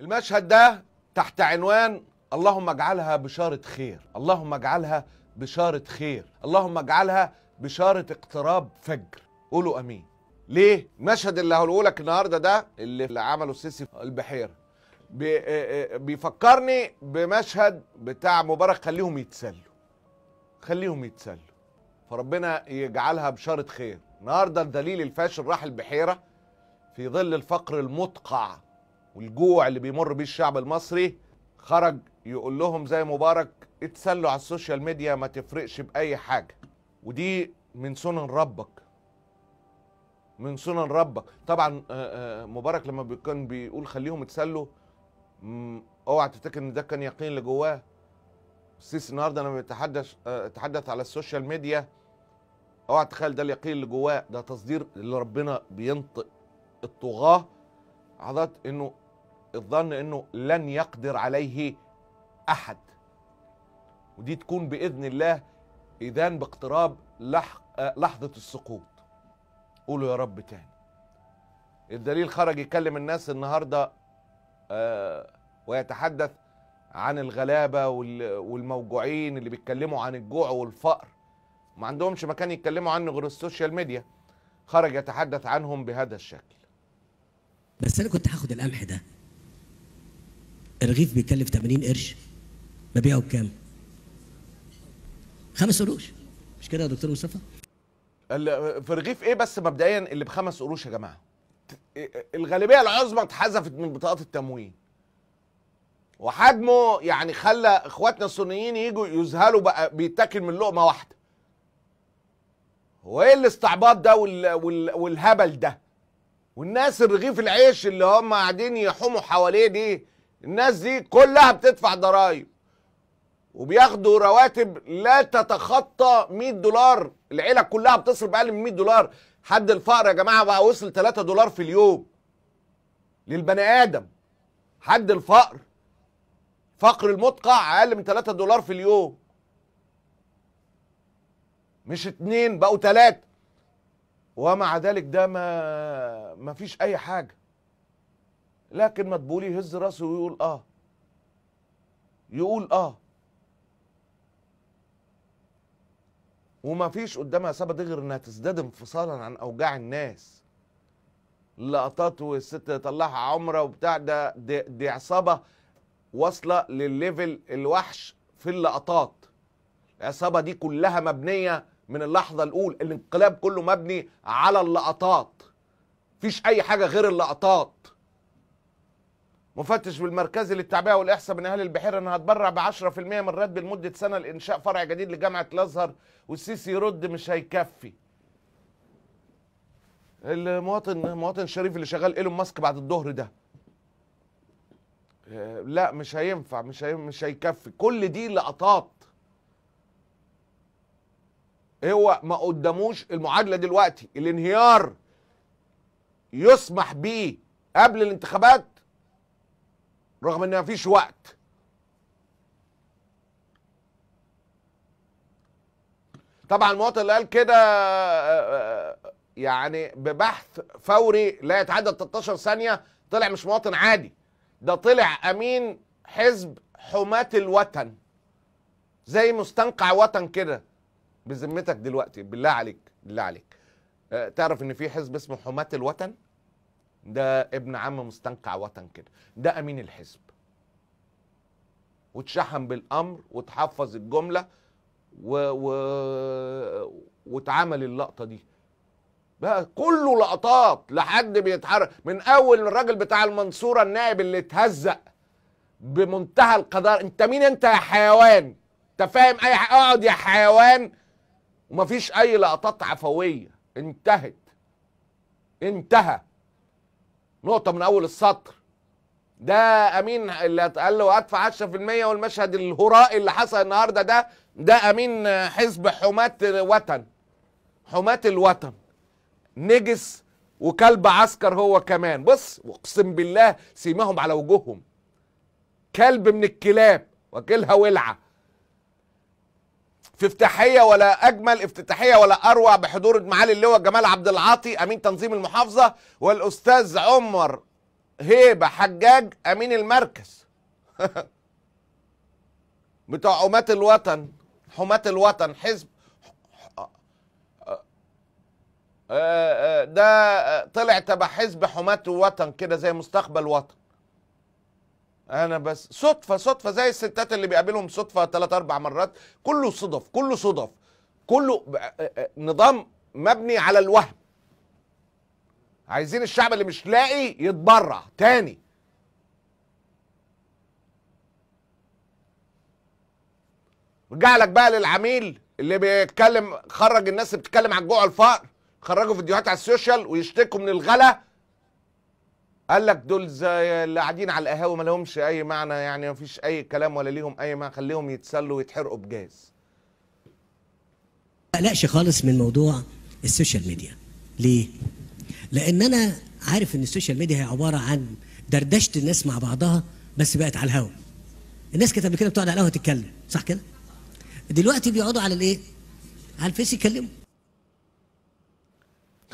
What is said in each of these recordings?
المشهد ده تحت عنوان اللهم اجعلها بشارة خير اللهم اجعلها بشارة خير اللهم اجعلها بشارة اقتراب فجر قولوا امين ليه المشهد اللي هقوله لك النهارده ده اللي عمله السيسي البحيره آه، آه، بيفكرني بمشهد بتاع مبارك خليهم يتسلوا خليهم يتسلوا فربنا يجعلها بشارة خير النهارده الدليل الفاشل راح البحيره في ظل الفقر المدقع والجوع اللي بيمر بيه الشعب المصري خرج يقول لهم زي مبارك اتسلوا على السوشيال ميديا ما تفرقش بأي حاجة ودي من سنن ربك من سنن ربك طبعا آه، آه، مبارك لما كان بيقول خليهم يتسلوا اوعى تفتكر ان ده كان يقين اللي جواه السيسي النهارده لما بيتحدث اتحدث آه، على السوشيال ميديا اوعى تخيل ده اليقين اللي جواه ده تصدير اللي ربنا بينطق الطغاه حضرتك انه الظن انه لن يقدر عليه احد ودي تكون باذن الله اذان باقتراب لح... لحظه السقوط قولوا يا رب تاني الدليل خرج يكلم الناس النهارده آه، ويتحدث عن الغلابه والموجوعين اللي بيتكلموا عن الجوع والفقر ما عندهمش مكان يتكلموا عنه غير السوشيال ميديا خرج يتحدث عنهم بهذا الشكل بس انا كنت هاخد القمح ده الرغيف بيكلف 80 قرش ببيعه بكام؟ خمس قروش مش كده يا دكتور مصطفى؟ في رغيف ايه بس مبدئيا اللي بخمس قروش يا جماعه الغالبيه العظمى اتحذفت من بطاقات التموين وحجمه يعني خلى اخواتنا الصينيين يجوا يذهلوا بقى بيتاكل من لقمه واحده وايه الاستعباط ده وال... وال... والهبل ده والناس الرغيف العيش اللي هم قاعدين يحوموا حواليه دي الناس دي كلها بتدفع ضرائب وبياخدوا رواتب لا تتخطى 100 دولار العيله كلها بتصرف اقل من 100 دولار حد الفقر يا جماعه بقى وصل 3 دولار في اليوم للبني ادم حد الفقر فقر المدقع اقل من 3 دولار في اليوم مش اتنين بقوا تلاتة ومع ذلك ده ما ما فيش اي حاجه لكن مدبول يهز راسه ويقول اه يقول اه وما فيش قدامها سبب غير انها تزداد انفصالا عن اوجاع الناس لقطات والست تطلعها عمره وبتاع ده دي, دي عصابه واصله للليفل الوحش في اللقطات العصابه دي كلها مبنيه من اللحظه الاولى الانقلاب كله مبني على اللقطات مفيش اي حاجه غير اللقطات مفتش بالمركزي للتعبئه والاحصاء من اهل البحيره أنها هتبرع ب 10% من راتب لمده سنه لانشاء فرع جديد لجامعه الازهر والسيسي يرد مش هيكفي. المواطن مواطن الشريف اللي شغال ايلون ماسك بعد الظهر ده. آه، لا مش هينفع مش هي مش هيكفي كل دي لقطات هو ما قداموش المعادله دلوقتي الانهيار يسمح بيه قبل الانتخابات رغم ان مفيش وقت طبعا المواطن اللي قال كده آه، آه، يعني ببحث فوري لا يتعدى 13 ثانيه طلع مش مواطن عادي ده طلع امين حزب حماة الوطن زي مستنقع وطن كده بذمتك دلوقتي بالله عليك بالله عليك آه، تعرف ان في حزب اسمه حماة الوطن ده ابن عم مستنقع وطن كده ده امين الحزب واتشحم بالامر وتحفظ الجمله و... و... واتعمل اللقطه دي بقى كله لقطات لحد بيتحرك من اول الراجل بتاع المنصوره النائب اللي اتهزق بمنتهى القدر انت مين انت يا حيوان انت فاهم اي اقعد يا حيوان ومفيش اي لقطات عفويه انتهت انتهى نقطه من اول السطر ده امين اللي قال له ادفع 10% والمشهد الهراء اللي حصل النهارده ده ده امين حزب حماة وطن حماة الوطن نجس وكلب عسكر هو كمان بص اقسم بالله سيماهم على وجوههم كلب من الكلاب واكلها ولعه في افتتاحيه ولا اجمل افتتاحيه ولا اروع بحضور معالي اللواء جمال عبد العاطي امين تنظيم المحافظه والاستاذ عمر هيبه حجاج امين المركز بتوع حماة الوطن حماة الوطن حزب آه، آه، ده آه، طلع تبع حزب حماة الوطن كده زي مستقبل وطن انا بس صدفه صدفه زي الستات اللي بيقابلهم صدفه ثلاث اربع مرات كله صدف كله صدف كله نظام مبني على الوهم عايزين الشعب اللي مش لاقي يتبرع تاني رجع لك بقى للعميل اللي بيتكلم خرج الناس اللي بتتكلم عن جوع الفقر خرجوا فيديوهات على السوشيال ويشتكوا من الغلا قال لك دول زي اللي قاعدين على القهاوي ما لهمش اي معنى يعني ما فيش اي كلام ولا ليهم اي معنى خليهم يتسلوا ويتحرقوا بجاز ما قلقش خالص من موضوع السوشيال ميديا ليه لان انا عارف ان السوشيال ميديا هي عباره عن دردشه الناس مع بعضها بس بقت على الهوا الناس كانت قبل كده بتقعد على القهوه تتكلم صح كده دلوقتي بيقعدوا على الايه على الفيس يتكلموا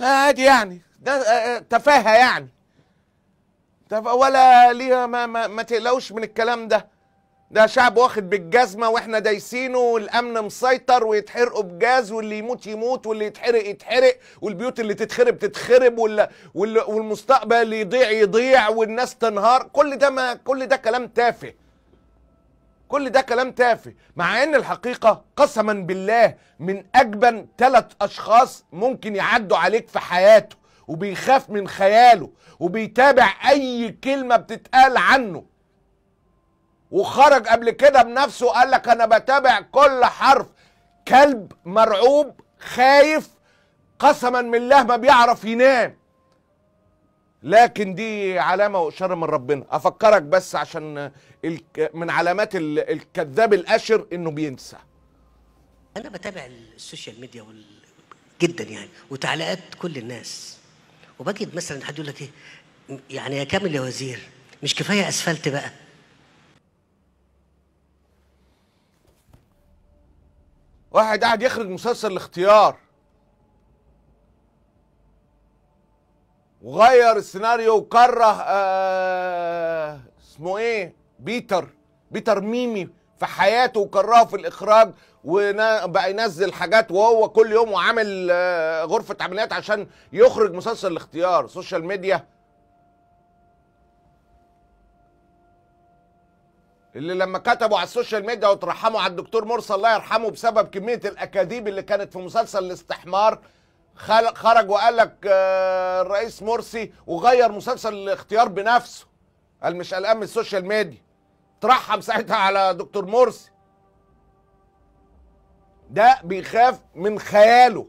عادي يعني ده آه، آه، تفاهه يعني ولا ليها ما, ما, ما تقلقوش من الكلام ده ده شعب واخد بالجزمه واحنا دايسينه والامن مسيطر ويتحرقوا بجاز واللي يموت يموت واللي يتحرق يتحرق والبيوت اللي تتخرب تتخرب وال... وال... والمستقبل يضيع يضيع والناس تنهار كل ده ما كل ده كلام تافه كل ده كلام تافه مع ان الحقيقه قسما بالله من اجبن ثلاث اشخاص ممكن يعدوا عليك في حياته وبيخاف من خياله وبيتابع اي كلمه بتتقال عنه وخرج قبل كده بنفسه وقال لك انا بتابع كل حرف كلب مرعوب خايف قسما بالله ما بيعرف ينام لكن دي علامه واشاره من ربنا افكرك بس عشان من علامات الكذاب الاشر انه بينسى انا بتابع السوشيال ميديا وال... جدا يعني وتعليقات كل الناس وبجد مثلا حد يقول لك ايه يعني يا كامل يا وزير مش كفايه اسفلت بقى واحد قاعد يخرج مسلسل الاختيار وغير السيناريو وكره آه اسمه ايه بيتر بيتر ميمي في حياته وكرهه في الاخراج وبقى ينزل حاجات وهو كل يوم وعامل آه، غرفه عمليات عشان يخرج مسلسل الاختيار سوشيال ميديا اللي لما كتبوا على السوشيال ميديا وترحموا على الدكتور مرسي الله يرحمه بسبب كميه الاكاذيب اللي كانت في مسلسل الاستحمار خرج وقال لك آه، الرئيس مرسي وغير مسلسل الاختيار بنفسه قال مش قلقان من السوشيال ميديا ترحم ساعتها على دكتور مرسي ده بيخاف من خياله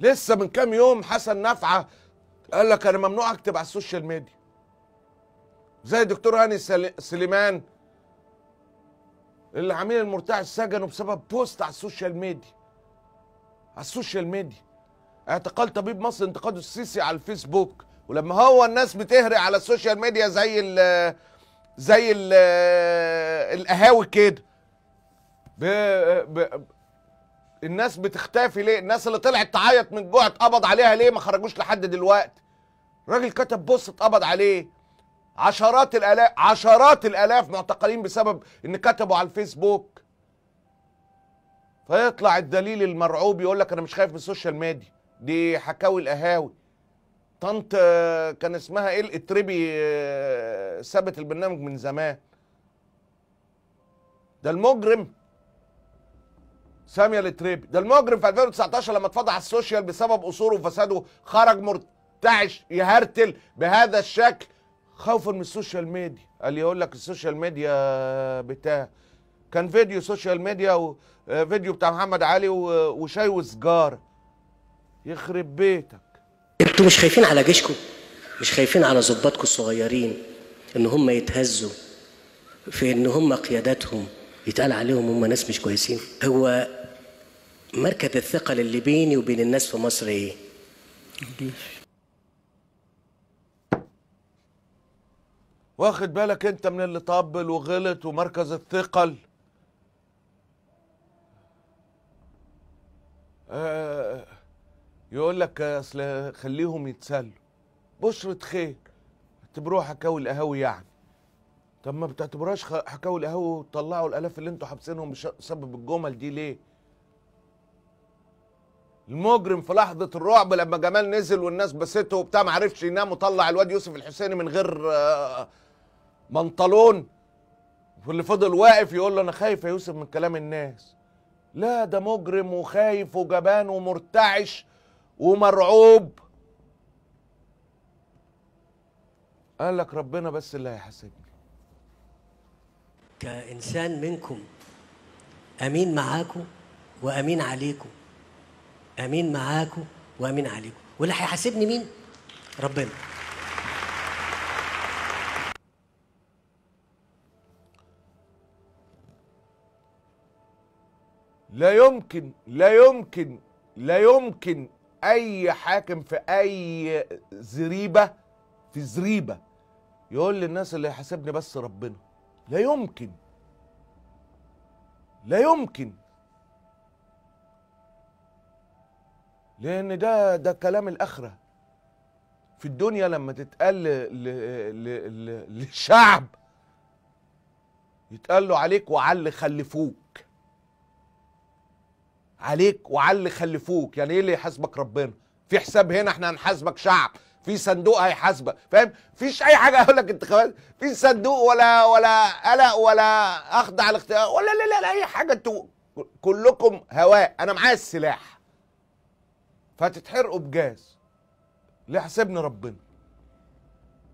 لسه من كام يوم حسن نفعه قال لك انا ممنوع اكتب على السوشيال ميديا زي دكتور هاني سليمان اللي عميل المرتاع سجنه بسبب بوست على السوشيال ميديا على السوشيال ميديا اعتقال طبيب مصر انتقاده السيسي على الفيسبوك ولما هو الناس بتهري على السوشيال ميديا زي ال زي ال القهاوي كده الناس بتختفي ليه الناس اللي طلعت تعيط من جوع اتقبض عليها ليه ما خرجوش لحد دلوقتي راجل كتب بوست اتقبض عليه عشرات الالاف عشرات الالاف معتقلين بسبب ان كتبوا على الفيسبوك فيطلع الدليل المرعوب يقول لك انا مش خايف من السوشيال ميديا دي حكاوي القهاوي طنط آه، كان اسمها ايه الاتربي آه، ثابت البرنامج من زمان ده المجرم ساميه الاتربي ده المجرم في 2019 لما اتفضح على السوشيال بسبب قصوره وفساده خرج مرتعش يهرتل بهذا الشكل خوفا من السوشيال ميديا قال يقول لك السوشيال ميديا بتاع كان فيديو سوشيال ميديا وفيديو آه، بتاع محمد علي وشاي وسجاره يخرب بيتك انتوا مش خايفين على جيشكم مش خايفين على ظباطكم الصغيرين ان هم يتهزوا في ان هم قياداتهم يتقال عليهم هم ناس مش كويسين هو مركز الثقل اللي بيني وبين الناس في مصر ايه واخد بالك انت من اللي طبل وغلط ومركز الثقل آه يقول لك اصل خليهم يتسلوا بشرة خير اعتبروها حكاوي القهاوي يعني طب ما بتعتبروهاش حكاوي القهاوي وتطلعوا الالاف اللي انتوا حابسينهم بسبب الجمل دي ليه؟ المجرم في لحظة الرعب لما جمال نزل والناس بسته وبتاع ما عرفش ينام وطلع الواد يوسف الحسيني من غير آه، بنطلون واللي فضل واقف يقول له انا خايف يا يوسف من كلام الناس لا ده مجرم وخايف وجبان ومرتعش ومرعوب قال لك ربنا بس اللي هيحاسبني كإنسان منكم أمين معاكم وأمين عليكم أمين معاكم وأمين عليكم واللي هيحاسبني مين؟ ربنا لا يمكن لا يمكن لا يمكن اي حاكم في اي زريبه في زريبه يقول للناس اللي يحاسبني بس ربنا لا يمكن لا يمكن لان ده ده كلام الاخره في الدنيا لما تتقال للشعب يتقال له عليك وعلى خلفوك عليك وعلى اللي خلفوك يعني ايه اللي يحاسبك ربنا في حساب هنا احنا هنحاسبك شعب في صندوق هيحاسبك فاهم فيش اي حاجه اقول لك انتخابات في صندوق ولا ولا قلق ولا اخضع الاختيار ولا لا لا, لا اي حاجه انتوا كلكم هواء انا معايا السلاح فتتحرقوا بجاز اللي حاسبني ربنا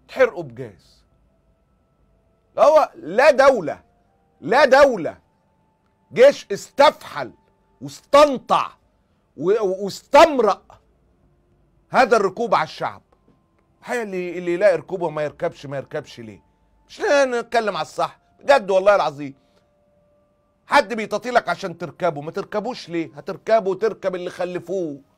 تحرقوا بجاز هو لا دولة لا دولة جيش استفحل واستنطع واستمرأ هذا الركوب على الشعب الحقيقه اللي اللي يلاقي ركوبه ما يركبش ما يركبش ليه مش نتكلم على الصح بجد والله العظيم حد بيتطيلك عشان تركبه ما تركبوش ليه هتركبه وتركب اللي خلفوه